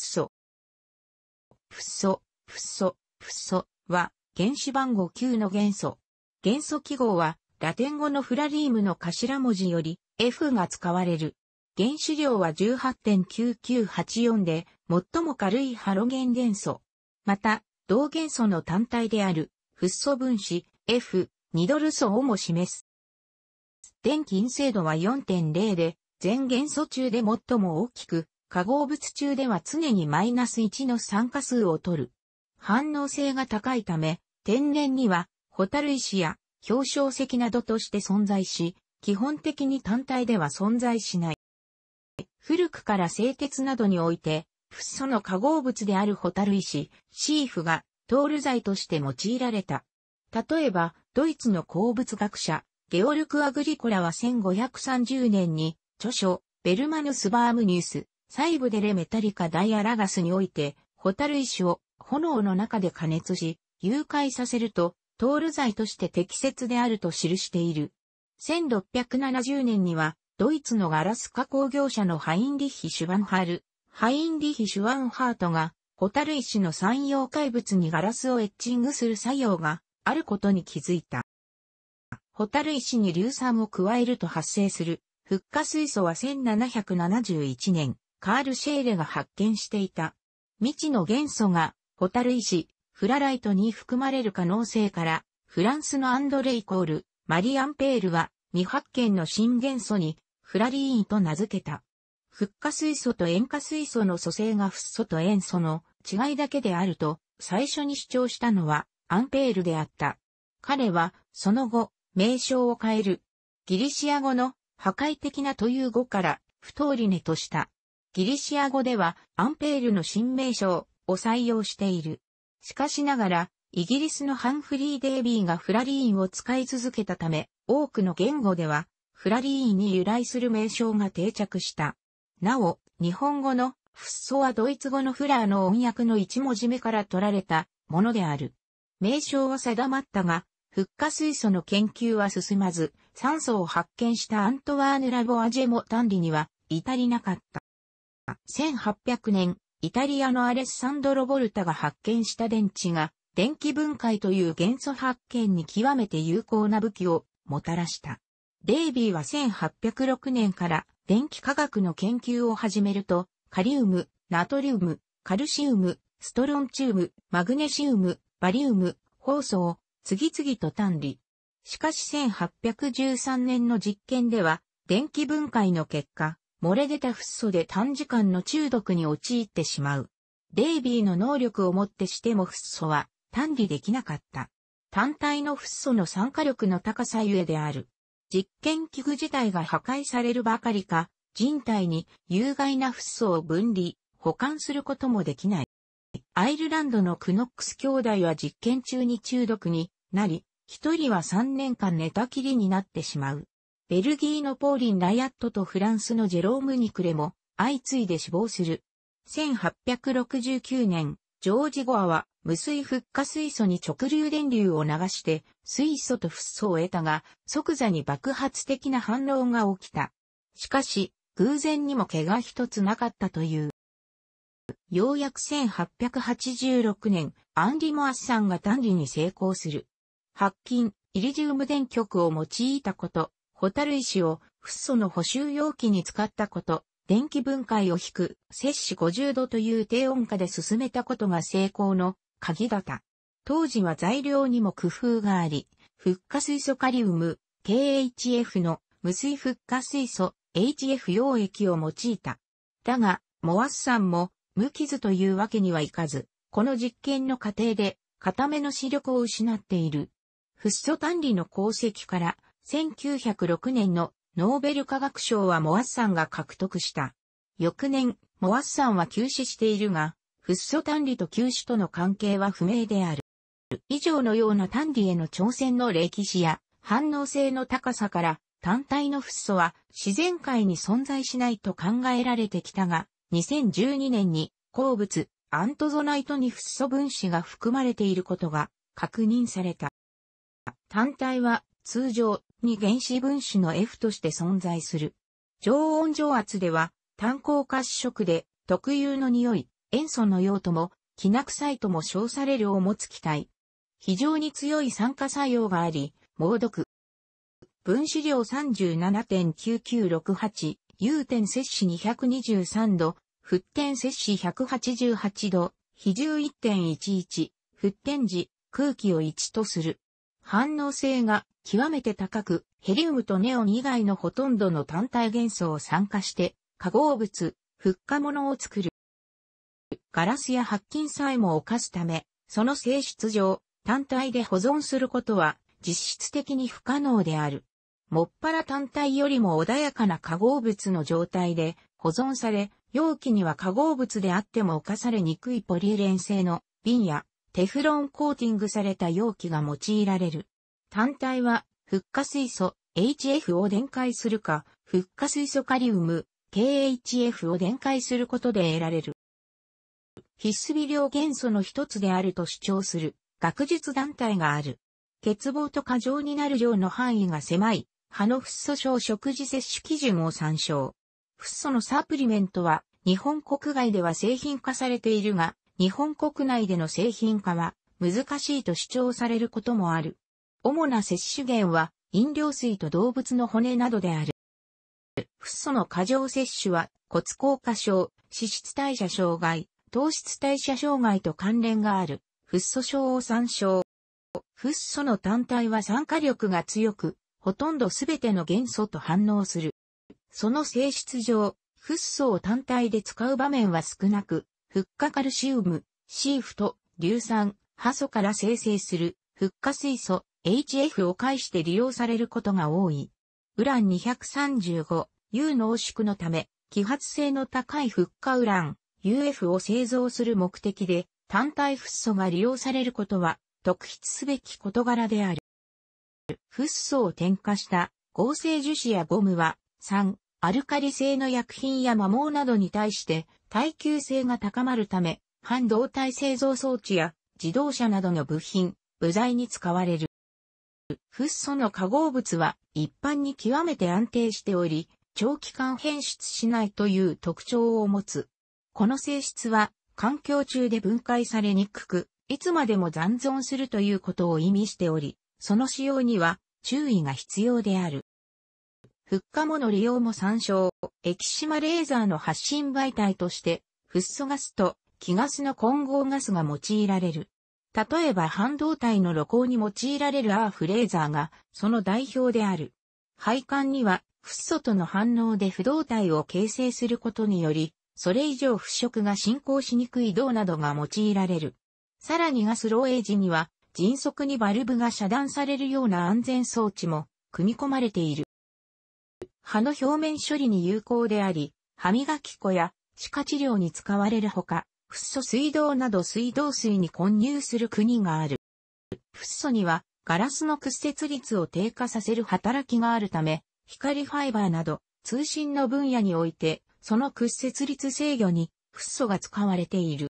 フソ。フソ、フソ、フソは原子番号9の元素。元素記号はラテン語のフラリームの頭文字より F が使われる。原子量は18.9984で最も軽いハロゲン元素。また、同元素の単体であるフッ素分子 F、ニドル素をも示す。電気陰性度は4.0で、全元素中で最も大きく、化合物中では常にマイナス1の酸化数を取る。反応性が高いため、天然には、ホタル石や表彰石などとして存在し、基本的に単体では存在しない。古くから製鉄などにおいて、フッ素の化合物であるホタル石、シーフが、トール剤として用いられた。例えば、ドイツの鉱物学者、ゲオルク・アグリコラは1530年に、著書、ベルマヌス・バームニュース、細部でレメタリカダイアラガスにおいて、ホタル石を炎の中で加熱し、誘拐させると、トール剤として適切であると記している。1670年には、ドイツのガラス加工業者のハインリッヒ・シュワンハール、ハインリッヒ・シュワンハートが、ホタル石の産用怪物にガラスをエッチングする作用があることに気づいた。ホタル石に硫酸を加えると発生する、フッ化水素は1771年、カール・シェーレが発見していた。未知の元素が、ホタル石、フラライトに含まれる可能性から、フランスのアンドレイコール、マリアン・ペールは、未発見の新元素に、フラリーンと名付けた。フッ化水素と塩化水素の組成がフッ素と塩素の違いだけであると、最初に主張したのは、アンペールであった。彼は、その後、名称を変える。ギリシア語の破壊的なという語から、不当りねとした。ギリシア語ではアンペールの新名称を採用している。しかしながら、イギリスのハンフリー・デイビーがフラリーンを使い続けたため、多くの言語では、フラリーンに由来する名称が定着した。なお、日本語のフッ素はドイツ語のフラーの音訳の一文字目から取られたものである。名称は定まったが、復化水素の研究は進まず、酸素を発見したアントワーヌ・ラボアジェも単理には至りなかった。1800年、イタリアのアレッサンドロ・ボルタが発見した電池が、電気分解という元素発見に極めて有効な武器をもたらした。デイビーは1806年から電気科学の研究を始めると、カリウム、ナトリウム、カルシウム、ストロンチウム、マグネシウム、バリウム、放送次々と単理。しかし1813年の実験では、電気分解の結果、漏れ出たフッ素で短時間の中毒に陥ってしまう。デイビーの能力をもってしてもフッ素は単理できなかった。単体のフッ素の酸化力の高さゆえである。実験器具自体が破壊されるばかりか、人体に有害なフッ素を分離、保管することもできない。アイルランドのクノックス兄弟は実験中に中毒になり、一人は3年間寝たきりになってしまう。ベルギーのポーリン・ラヤットとフランスのジェローム・ニクレも相次いで死亡する。1869年、ジョージ・ゴアは無水復化水素に直流電流を流して水素とフッ素を得たが即座に爆発的な反応が起きた。しかし偶然にも怪我一つなかったという。ようやく1886年、アンリ・モアスさんが単理に成功する。白金、イリジウム電極を用いたこと、ホタル石をフッ素の補修容器に使ったこと、電気分解を引く、摂氏50度という低温下で進めたことが成功の鍵だった。当時は材料にも工夫があり、フッ化水素カリウム、KHF の無水フッ化水素、HF 溶液を用いた。だが、モアッさんも無傷というわけにはいかず、この実験の過程で、固めの視力を失っている。フッ素単理の功績から、1906年のノーベル化学賞はモアッサンが獲得した。翌年、モアッサンは休止しているが、フッ素単理と休止との関係は不明である。以上のような単理への挑戦の歴史や反応性の高さから単体のフッ素は自然界に存在しないと考えられてきたが、2012年に鉱物アントゾナイトにフッ素分子が含まれていることが確認された。単体は通常に原子分子の F として存在する。常温常圧では炭鉱褐色で特有の匂い、塩素の用途も、気な臭いとも称されるを持つ気体。非常に強い酸化作用があり、猛毒。分子量37.9968、有点摂氏223度、沸点摂氏188度、比重1.11、沸点時、空気を1とする。反応性が極めて高く、ヘリウムとネオン以外のほとんどの単体元素を酸化して、化合物、復化物を作る。ガラスや白金さえも犯すため、その性質上、単体で保存することは実質的に不可能である。もっぱら単体よりも穏やかな化合物の状態で保存され、容器には化合物であっても犯されにくいポリエレン製の瓶やテフロンコーティングされた容器が用いられる。単体は、フッ化水素 HF を電解するか、フッ化水素カリウム KHF を電解することで得られる。必須微量元素の一つであると主張する学術団体がある。欠乏と過剰になる量の範囲が狭い、歯のフッ素症食事摂取基準を参照。フッ素のサプリメントは、日本国外では製品化されているが、日本国内での製品化は難しいと主張されることもある。主な摂取源は飲料水と動物の骨などである。フッ素の過剰摂取は骨硬化症、脂質代謝障害、糖質代謝障害と関連がある、フッ素症を参照。フッ素の単体は酸化力が強く、ほとんどすべての元素と反応する。その性質上、フッ素を単体で使う場面は少なく、フッ化カルシウム、シーフト、硫酸、ハ素から生成する、フッ化水素、HF を介して利用されることが多い。ウラン 235U 濃縮のため、揮発性の高いフッ化ウラン UF を製造する目的で単体フッ素が利用されることは特筆すべき事柄である。フッ素を添加した合成樹脂やゴムは3、アルカリ性の薬品や摩耗などに対して耐久性が高まるため半導体製造装置や自動車などの部品、部材に使われる。フッ素の化合物は一般に極めて安定しており、長期間変質しないという特徴を持つ。この性質は環境中で分解されにくく、いつまでも残存するということを意味しており、その使用には注意が必要である。フッ化後の利用も参照、液島レーザーの発信媒体として、フッ素ガスと気ガスの混合ガスが用いられる。例えば半導体の露光に用いられるアーフレーザーがその代表である。配管には、フッ素との反応で不動体を形成することにより、それ以上腐食が進行しにくい銅などが用いられる。さらにガス漏洩時には、迅速にバルブが遮断されるような安全装置も組み込まれている。歯の表面処理に有効であり、歯磨き粉や歯科治療に使われるほか、フッ素水道など水道水に混入する国がある。フッ素にはガラスの屈折率を低下させる働きがあるため、光ファイバーなど通信の分野において、その屈折率制御にフッ素が使われている。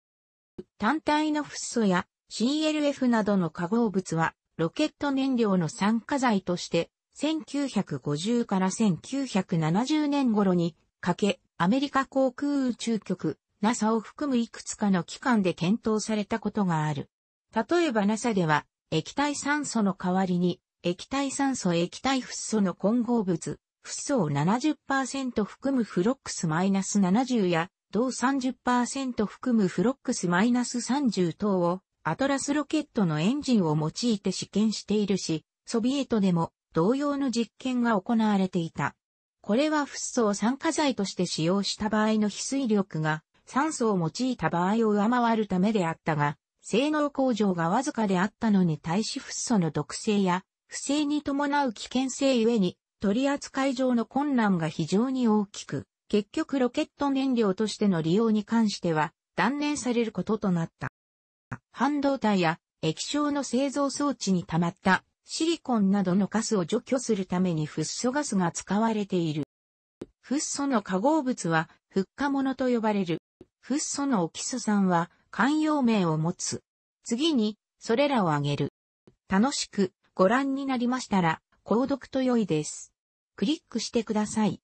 単体のフッ素や CLF などの化合物はロケット燃料の酸化剤として1950から1970年頃にかけアメリカ航空宇宙局 NASA を含むいくつかの機関で検討されたことがある。例えば NASA では、液体酸素の代わりに、液体酸素液体フッ素の混合物、フッ素を70%含むフロックス -70 や、同30%含むフロックス -30 等を、アトラスロケットのエンジンを用いて試験しているし、ソビエトでも同様の実験が行われていた。これはフッ素を酸化剤として使用した場合の翡翠力が酸素を用いた場合を上回るためであったが、性能向上がわずかであったのに対しフッ素の毒性や不正に伴う危険性ゆえに取扱い上の困難が非常に大きく、結局ロケット燃料としての利用に関しては断念されることとなった。半導体や液晶の製造装置に溜まったシリコンなどのガスを除去するためにフッ素ガスが使われている。フッ素の化合物は復活者と呼ばれる。フッ素のオキス酸は、慣用名を持つ。次に、それらを挙げる。楽しくご覧になりましたら、購読と良いです。クリックしてください。